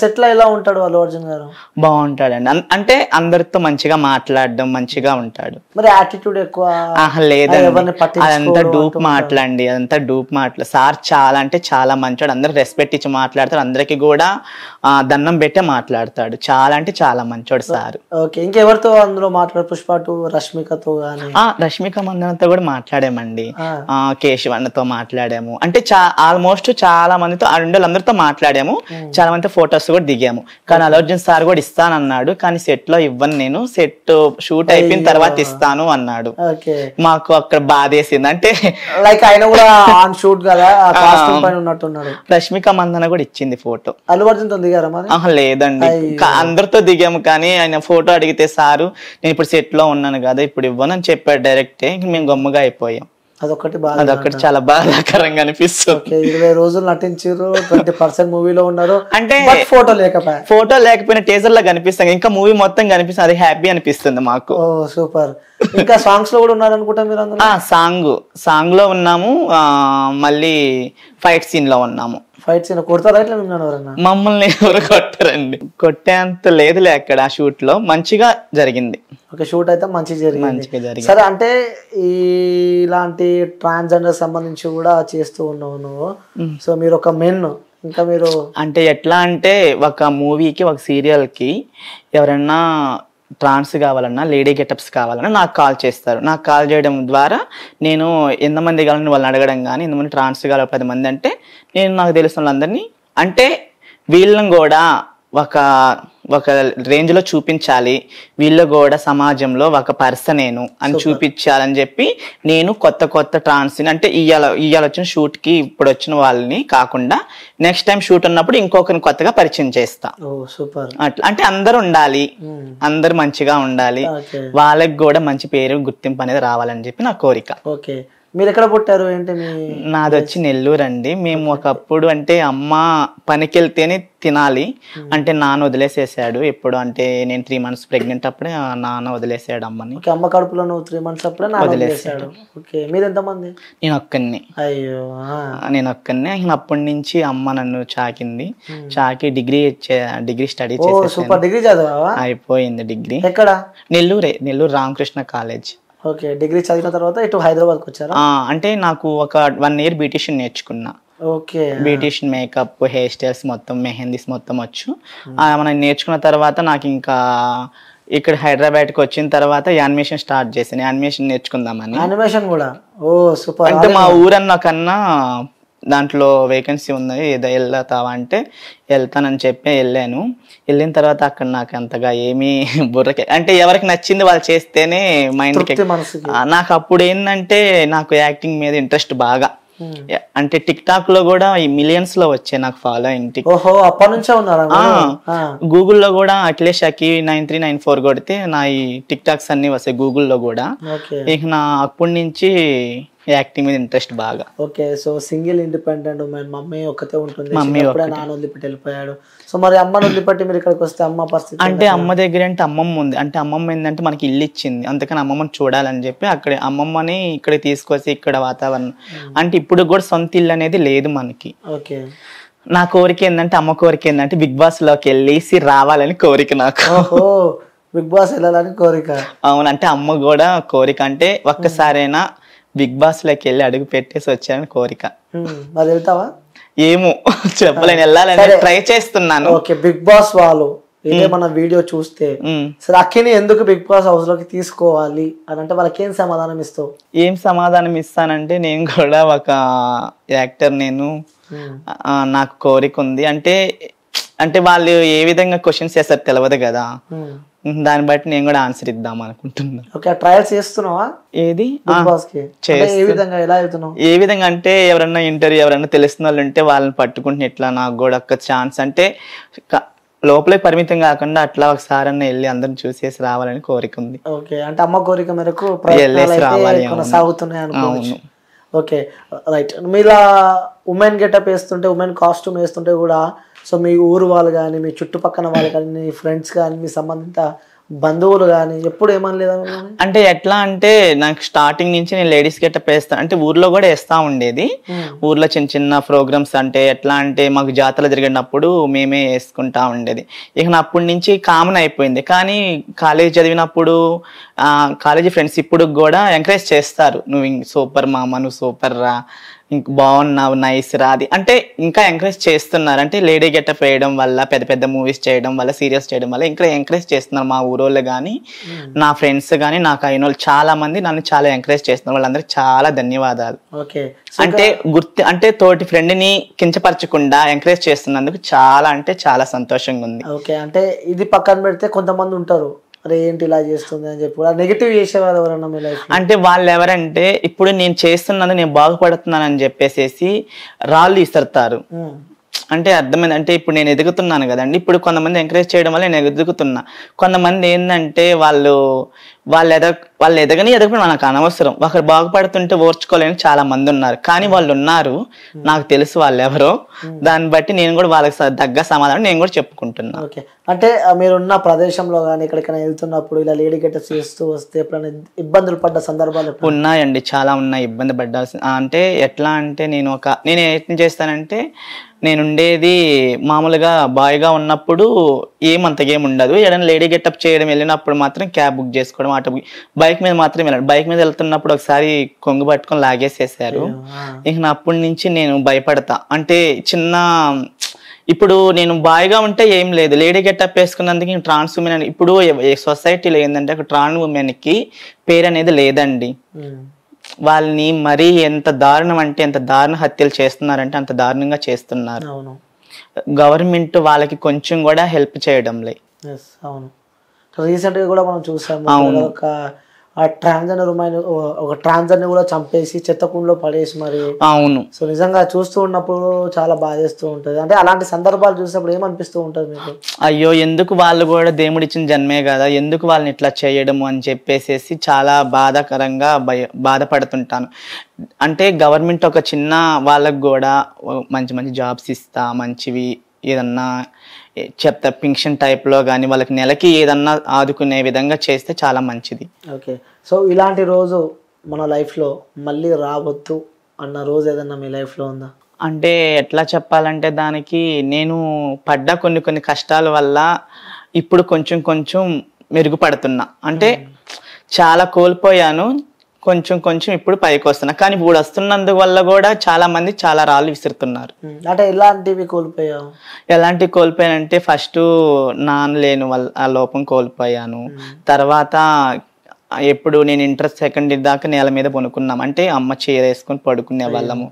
సెట్లో ఎలా ఉంటాడు అల్లు అర్జున్ గారు బాగుంటాడండి అంటే అందరితో మంచిగా మాట్లాడడం మంచిగా ఉంటాడు మరి యాటిట్యూడ్ ఎక్కువ అదంతా డూప్ మాట్లాడండి అదంతా డూప్ మాట్లా సార్ చాలా అంటే చాలా మంచివాడు అందరు రెస్పెక్ట్ ఇచ్చి మాట్లాడతాడు అందరికి కూడా దండం పెట్టే మాట్లాడతాడు చాలా అంటే చాలా మంచివాడు సార్ ఇంకెవరితో అందులో మాట్లాడు పుష్ప రష్మికతో రష్మిక మందనతో కూడా మాట్లాడామండి కేశవన్నతో మాట్లాడాము అంటే ఆల్మోస్ట్ చాలా మందితో ఆ రెండు అందరితో మాట్లాడాము చాలా మంది అంటే ఫొటోస్ కూడా దిగాము కానీ అల్లర్జున్ సార్ కూడా ఇస్తాను అన్నాడు కానీ సెట్ లో ఇవ్వను నేను సెట్ షూట్ అయిపోయిన తర్వాత ఇస్తాను అన్నాడు మాకు అక్కడ బాధేసింది అంటే లైక్ ఆయన కూడా ఆన్ షూట్ కదా రష్మిక మందన కూడా ఇచ్చింది ఫోటో అల్లు లేదండి అందరితో దిగాము కానీ ఆయన ఫోటో అడిగితే సారు నేను ఇప్పుడు సెట్ లో ఉన్నాను కదా ఇప్పుడు ఇవ్వను అని చెప్పాడు డైరెక్ట్ మేము గమ్ముగా అయిపోయాం అదొకటి బాధ అదొకటి చాలా బాధాకరంగా అనిపిస్తుంది ఇరవై రోజులు నటించారు ట్వంటీ పర్సెంట్ మూవీలో ఉన్నారు అంటే ఫోటో లేకపోయా ఫోటో లేకపోయినా టీజర్ లా కనిపిస్తాం ఇంకా మూవీ మొత్తం కనిపిస్తుంది అది హ్యాపీ అనిపిస్తుంది మాకు ఓ సూపర్ ఇంకా సాంగ్స్ లో కూడా ఉన్నారు అనుకుంటా మీరు సాంగ్ సాంగ్ లో ఉన్నాము మళ్ళీ ఫైట్ సీన్ లో ఉన్నాము ఫైట్ సీన్ కొడతారా ఇట్లా మిమ్మల్ని ఎవరన్నా మమ్మల్ని ఎవరు కొట్టారండి కొట్టేంత లేదులే అక్కడ షూట్ లో మంచిగా జరిగింది ఒక షూట్ అయితే మంచి జరిగింది సరే అంటే ఇలాంటి ట్రాన్స్జెండర్ సంబంధించి కూడా చేస్తూ ఉన్నావు నువ్వు సో మీరు ఒక మెన్ ఇంకా మీరు అంటే ఎట్లా అంటే ఒక మూవీకి ఒక సీరియల్కి ఎవరైనా ట్రాన్స్ కావాలన్నా లేడీ గెటప్స్ కావాలన్నా నాకు కాల్ చేస్తారు నాకు కాల్ చేయడం ద్వారా నేను ఎంతమంది కావాలని వాళ్ళని అడగడం కానీ ఎంతమంది ట్రాన్స్ కావాలి పది మంది అంటే నేను నాకు తెలిసిన వాళ్ళందరినీ అంటే వీళ్ళని కూడా ఒక ఒక రేంజ్లో చూపించాలి వీళ్ళు కూడా సమాజంలో ఒక నేను అని చూపించాలని చెప్పి నేను కొత్త కొత్త ట్రాన్స్ని అంటే ఇయ్యాల ఇయ్యాల వచ్చిన షూట్కి ఇప్పుడు వచ్చిన వాళ్ళని కాకుండా నెక్స్ట్ టైం షూట్ ఉన్నప్పుడు ఇంకొకరిని కొత్తగా పరిచయం చేస్తా సూపర్ అట్లా అంటే అందరు ఉండాలి అందరు మంచిగా ఉండాలి వాళ్ళకి కూడా మంచి పేరు గుర్తింపు అనేది రావాలని చెప్పి నా కోరిక ఓకే మీరు ఎక్కడ పుట్టారు ఏంటి మీ నాది వచ్చి నెల్లూరు అండి మేము ఒకప్పుడు అంటే అమ్మ పనికి వెళ్తేనే తినాలి అంటే నాన్న వదిలేసేసాడు ఎప్పుడు అంటే నేను త్రీ మంత్స్ ప్రెగ్నెంట్ అప్పుడే నాన్న వదిలేసాడు అమ్మని అమ్మ కడుపులో నువ్వు త్రీ మంత్స్ అప్పుడే వదిలేసాడు ఓకే మీరు ఎంతమంది నేను ఒక్కరిని అయ్యో నేను ఒక్కరిని అప్పటి నుంచి అమ్మ నన్ను చాకింది చాకి degree degree study super degree చదివా అయిపోయింది డిగ్రీ ఎక్కడ నెల్లూరే Nellore Ramakrishna college okay degree చదివిన తర్వాత ఇటు హైదరాబాద్కి వచ్చారా అంటే నాకు ఒక వన్ ఇయర్ బ్యూటిషియన్ నేర్చుకున్నా okay beautician makeup hair styles మొత్తం మెహందీస్ మొత్తం వచ్చు మనం నేర్చుకున్న తర్వాత నాకు ఇంకా ఇక్కడ హైదరాబాద్కి వచ్చిన తర్వాత యానిమేషన్ స్టార్ట్ చేశాను యానిమేషన్ నేర్చుకుందామని యానిమేషన్ కూడా ఓ సూపర్ అంటే మా ఊరన్న కన్నా దాంట్లో వేకెన్సీ ఉంది ఏదో వెళ్తావా అంటే వెళ్తానని చెప్పి వెళ్ళాను వెళ్ళిన తర్వాత అక్కడ నాకు అంతగా ఏమీ బుర్రకి అంటే ఎవరికి నచ్చింది వాళ్ళు చేస్తేనే మైండ్కి నాకు అప్పుడు ఏంటంటే నాకు యాక్టింగ్ మీద ఇంట్రెస్ట్ బాగా hmm. అంటే టిక్ టాక్ లో కూడా ఈ మిలియన్స్ లో వచ్చాయి నాకు ఫాలో ఓహో అప్పటి గూగుల్లో కూడా అఖిలేష్ అకి నైన్ త్రీ నైన్ ఫోర్ కొడితే నా ఈ టిక్ టాక్స్ అన్ని వస్తాయి గూగుల్లో కూడా ఇక నా అప్పటి నుంచి యాక్టింగ్ మీద ఇంట్రెస్ట్ బాగా okay so single independent women mummy ఒకతే ఉంటుంది మమ్మీ నాన్న వదిలిపెట్టి వెళ్ళిపోయాడు సో మరి అమ్మ వదిలిపెట్టి మీరు ఇక్కడికి వస్తే అమ్మ పరిస్థితి అంటే అమ్మ దగ్గర అంటే అమ్మమ్మ ఉంది అంటే అమ్మమ్మ ఏంటంటే మనకి ఇల్లు ఇచ్చింది అందుకని అమ్మమ్మని చూడాలని చెప్పి అక్కడ అమ్మమ్మని ఇక్కడ తీసుకొచ్చి ఇక్కడ వాతావరణం hmm. అంటే ఇప్పుడు కూడా సొంత ఇల్లు అనేది లేదు మనకి ఓకే నా కోరిక ఏంటంటే అమ్మ కోరిక ఏంటంటే బిగ్ బాస్ లోకి వెళ్ళేసి రావాలని కోరిక నాకు బిగ్ బాస్ వెళ్ళాలని కోరిక అవునంటే అమ్మ కూడా కోరిక అంటే ఒక్కసారైనా బిగ్ బాస్ లోకి వెళ్ళి అడుగు పెట్టేసి వచ్చానని కోరిక మరి వెళ్తావా ఏమో చెప్పలేను వెళ్ళాలని ట్రై చేస్తున్నాను ఓకే బిగ్ బాస్ వాళ్ళు ఇదే మన వీడియో చూస్తే సరే అక్కని ఎందుకు బిగ్ బాస్ హౌస్ లోకి తీసుకోవాలి అని అంటే వాళ్ళకి ఏం సమాధానం ఇస్తావు ఏం సమాధానం ఇస్తానంటే నేను కూడా ఒక యాక్టర్ నేను నాకు కోరిక ఉంది అంటే అంటే వాళ్ళు ఏ విధంగా క్వశ్చన్స్ చేస్తారు తెలియదు కదా దాన్ని బట్టి నేను కూడా ఆన్సర్ ఇద్దాం అనుకుంటున్నా ఓకే ట్రయల్స్ చేస్తున్నావా ఏది ఏ విధంగా ఎలా అవుతున్నావు ఏ విధంగా అంటే ఎవరన్నా ఇంటర్వ్యూ ఎవరన్నా తెలిసిన వాళ్ళు ఉంటే వాళ్ళని పట్టుకుంటే ఇట్లా నాకు కూడా ఒక్క ఛాన్స్ అంటే లోపలే పరిమితం కాకుండా అట్లా ఒకసారి అన్న వెళ్ళి అందరిని చూసేసి రావాలని కోరిక ఉంది ఓకే అంటే అమ్మ కోరిక మేరకు వెళ్ళేసి రావాలి ఓకే రైట్ మీలా ఉమెన్ గెటప్ వేస్తుంటే ఉమెన్ కాస్ట్యూమ్ వేస్తుంటే కూడా సో మీ ఊరు వాళ్ళు కానీ మీ చుట్టుపక్కన వాళ్ళు కానీ మీ ఫ్రెండ్స్ కానీ మీ సంబంధిత బంధువులు కానీ ఎప్పుడు ఏమనలేదా అంటే ఎట్లా అంటే నాకు స్టార్టింగ్ నుంచి నేను లేడీస్ గెటప్ వేస్తాను అంటే ఊర్లో కూడా వేస్తా ఉండేది hmm. ఊర్లో చిన్న చిన్న ప్రోగ్రామ్స్ అంటే ఎట్లా అంటే మాకు జాతర జరిగినప్పుడు మేమే వేసుకుంటా ఉండేది ఇక నా అప్పటి నుంచి కామన్ అయిపోయింది కానీ కాలేజ్ చదివినప్పుడు కాలేజీ ఫ్రెండ్స్ ఇప్పుడు కూడా ఎంకరేజ్ చేస్తారు నువ్వు సూపర్ మామ నువ్వు సూపర్ రా ఇంక బాగున్నావు నైస్ రాది అంటే ఇంకా ఎంకరేజ్ చేస్తున్నారు అంటే లేడీ గెటప్ వేయడం వల్ల పెద్ద పెద్ద మూవీస్ చేయడం వల్ల సీరియల్స్ చేయడం వల్ల ఇంకా ఎంకరేజ్ చేస్తున్నారు మా ఊరోళ్ళు కానీ hmm. నా ఫ్రెండ్స్ కానీ నాకు అయిన వాళ్ళు చాలా మంది నన్ను చాలా ఎంకరేజ్ చేస్తున్నారు వాళ్ళందరికి చాలా ధన్యవాదాలు ఓకే అంటే గుర్తు అంటే తోటి ఫ్రెండ్ని కించపరచకుండా ఎంకరేజ్ చేస్తున్నందుకు చాలా అంటే చాలా సంతోషంగా ఉంది ఓకే అంటే ఇది పక్కన పెడితే కొంతమంది ఉంటారు అరే ఏంటి ఇలా చేస్తుంది అని చెప్పి కూడా నెగిటివ్ చేసేవారు ఎవరన్నా మీ లైఫ్ అంటే వాళ్ళు ఎవరంటే ఇప్పుడు నేను చేస్తున్నది నేను బాగుపడుతున్నాను అని చెప్పేసేసి రాళ్ళు ఇసరుతారు అంటే అర్థమైంది అంటే ఇప్పుడు నేను ఎదుగుతున్నాను కదండి ఇప్పుడు కొంతమంది ఎంకరేజ్ చేయడం వల్ల నేను ఎదుగుతున్నా కొంతమంది ఏంటంటే వాళ్ళు వాళ్ళు ఎద వాళ్ళు ఎదగని ఎదగడం నాకు అనవసరం ఒకరు బాగుపడుతుంటే ఓర్చుకోలేని చాలా మంది ఉన్నారు కానీ వాళ్ళు ఉన్నారు నాకు తెలుసు వాళ్ళు ఎవరో దాన్ని బట్టి నేను కూడా వాళ్ళకి తగ్గ సమాధానం నేను కూడా చెప్పుకుంటున్నా ఓకే అంటే మీరున్న ప్రదేశంలో కానీ ఎక్కడికైనా వెళ్తున్నప్పుడు ఇలా లేడీ గట్ట చేస్తూ వస్తే ఎప్పుడైనా ఇబ్బందులు పడ్డ సందర్భాలు ఉన్నాయండి చాలా ఉన్నాయి ఇబ్బంది పడ్డాల్సి అంటే ఎట్లా అంటే నేను ఒక నేను ఏం చేస్తానంటే నేనుండేది మామూలుగా బాయ్గా ఉన్నప్పుడు ఏమంతకేం ఉండదు ఏదైనా లేడీ గెటప్ చేయడం వెళ్ళినప్పుడు మాత్రం క్యాబ్ బుక్ చేసుకోవడం ఆటో బైక్ మీద మాత్రం వెళ్ళాడు బైక్ మీద వెళ్తున్నప్పుడు ఒకసారి కొంగు పట్టుకొని లాగేసేసారు ఇంక నా అప్పటి నుంచి నేను భయపడతా అంటే చిన్న ఇప్పుడు నేను బాయ్గా ఉంటే ఏం లేదు లేడీ గెటప్ వేసుకున్నందుకు నేను ట్రాన్స్ ఉమెన్ ఇప్పుడు సొసైటీలో ఏంటంటే ఒక ట్రాన్స్ ఉమెన్కి పేరు అనేది లేదండి వాళ్ళని మరీ ఎంత దారుణం అంటే ఎంత దారుణ హత్యలు చేస్తున్నారంటే అంత దారుణంగా చేస్తున్నారు గవర్నమెంట్ వాళ్ళకి కొంచెం కూడా హెల్ప్ చేయడం లేదు అవును రీసెంట్గా కూడా మనం చూసాము ఒక ఆ ట్రాన్జెండర్ ఒక ట్రాన్జెండర్ కూడా చంపేసి చెత్త కుండలో పడేసి మరి అవును సో నిజంగా చూస్తూ ఉన్నప్పుడు చాలా బాధేస్తూ ఉంటుంది అంటే అలాంటి సందర్భాలు చూసినప్పుడు ఏమనిపిస్తూ ఉంటుంది మీకు అయ్యో ఎందుకు వాళ్ళు కూడా దేముడిచ్చిన జన్మే కదా ఎందుకు వాళ్ళని ఇట్లా చేయడము అని చెప్పేసేసి చాలా బాధాకరంగా భయ బాధపడుతుంటాను అంటే గవర్నమెంట్ ఒక చిన్న వాళ్ళకు కూడా మంచి మంచి జాబ్స్ ఇస్తా మంచివి ఏదన్నా చెత్త పింక్షన్ టైప్లో కానీ వాళ్ళకి నెలకి ఏదన్నా ఆదుకునే విధంగా చేస్తే చాలా మంచిది ఓకే సో ఇలాంటి రోజు మన లైఫ్లో మళ్ళీ రావద్దు అన్న రోజు ఏదన్నా మీ లైఫ్లో ఉందా అంటే ఎట్లా చెప్పాలంటే దానికి నేను పడ్డ కొన్ని కొన్ని కష్టాల వల్ల ఇప్పుడు కొంచెం కొంచెం మెరుగుపడుతున్నా అంటే చాలా కోల్పోయాను కొంచెం కొంచెం ఇప్పుడు పైకి వస్తున్నా కానీ ఇప్పుడు వస్తున్నందువల్ల కూడా చాలా మంది చాలా రాళ్ళు విసురుతున్నారు అంటే ఎలాంటివి కోల్పోయావు ఎలాంటివి కోల్పోయానంటే ఫస్ట్ నాన్న లేను వల్ల ఆ లోపం కోల్పోయాను తర్వాత ఎప్పుడు నేను ఇంటర్ సెకండ్ ఇయర్ దాకా నేల మీద పనుకున్నాం అంటే అమ్మ చీర వేసుకొని పడుకునే వాళ్ళము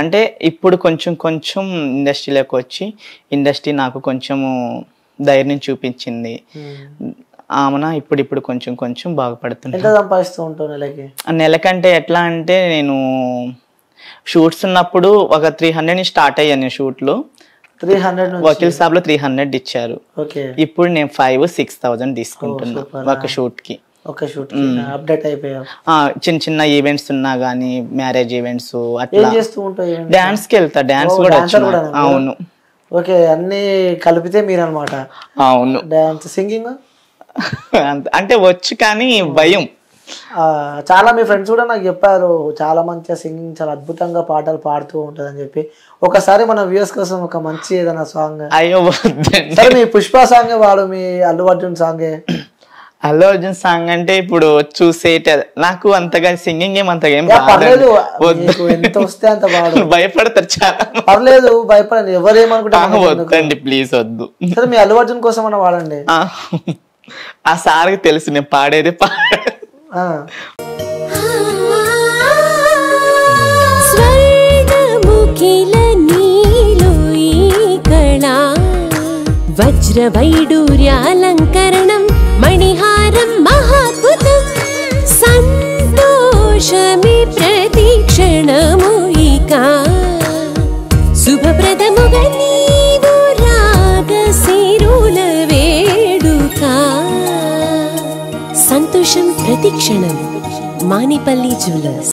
అంటే ఇప్పుడు కొంచెం కొంచెం ఇండస్ట్రీలోకి వచ్చి ఇండస్ట్రీ నాకు కొంచెము ధైర్యం చూపించింది ఆమెన ఇప్పుడు ఇప్పుడు కొంచెం కొంచెం బాగుపడుతుంది ఎంత సంపాదిస్తూ ఉంటావు నెలకి నెలకంటే ఎట్లా అంటే నేను షూట్స్ ఉన్నప్పుడు ఒక త్రీ హండ్రెడ్ స్టార్ట్ అయ్యాను షూట్లో త్రీ హండ్రెడ్ వకీల్ సాబ్ లో త్రీ హండ్రెడ్ ఇచ్చారు ఇప్పుడు నేను ఫైవ్ సిక్స్ థౌసండ్ తీసుకుంటున్నా ఒక షూట్ కి ఒక షూట్ అప్డేట్ అయిపోయావు చిన్న చిన్న ఈవెంట్స్ ఉన్నా గానీ మ్యారేజ్ ఈవెంట్స్ అట్లా చేస్తూ డాన్స్ కి వెళ్తా డాన్స్ కూడా అవును ఓకే అన్ని కలిపితే మీరు అనమాట అవును డాన్స్ సింగింగ్ అంటే వచ్చు కానీ భయం చాలా మీ ఫ్రెండ్స్ కూడా నాకు చెప్పారు చాలా మంచిగా సింగింగ్ చాలా అద్భుతంగా పాటలు పాడుతూ ఉంటుంది అని చెప్పి ఒకసారి మన వ్యూస్ కోసం ఒక మంచి ఏదైనా సాంగ్ అయ్యో మీ పుష్ప సాంగ్ వాడు మీ అల్లు అర్జున్ సాంగ్ అల్లు అర్జున్ సాంగ్ అంటే ఇప్పుడు చూసేట నాకు అంతగా సింగింగ్ ఏం అంతగా ఏం పర్లేదు ఎంత వస్తే అంత బాగా భయపడతారు చాలా పర్లేదు భయపడండి ఎవరేమనుకుంటారు వద్దండి ప్లీజ్ వద్దు సరే మీ అల్లు అర్జున్ కోసం వాడండి ఆ సార్కి తెలుసు నేను పాడేది వజ్ర వైడూర్యాలంకరణం మణిహారం మహాద్భుతం సంతోషమి ప్రతిక్షణం പ്രതിക്ഷണം മാനിപ്പള്ളി ജുവലേഴ്സ്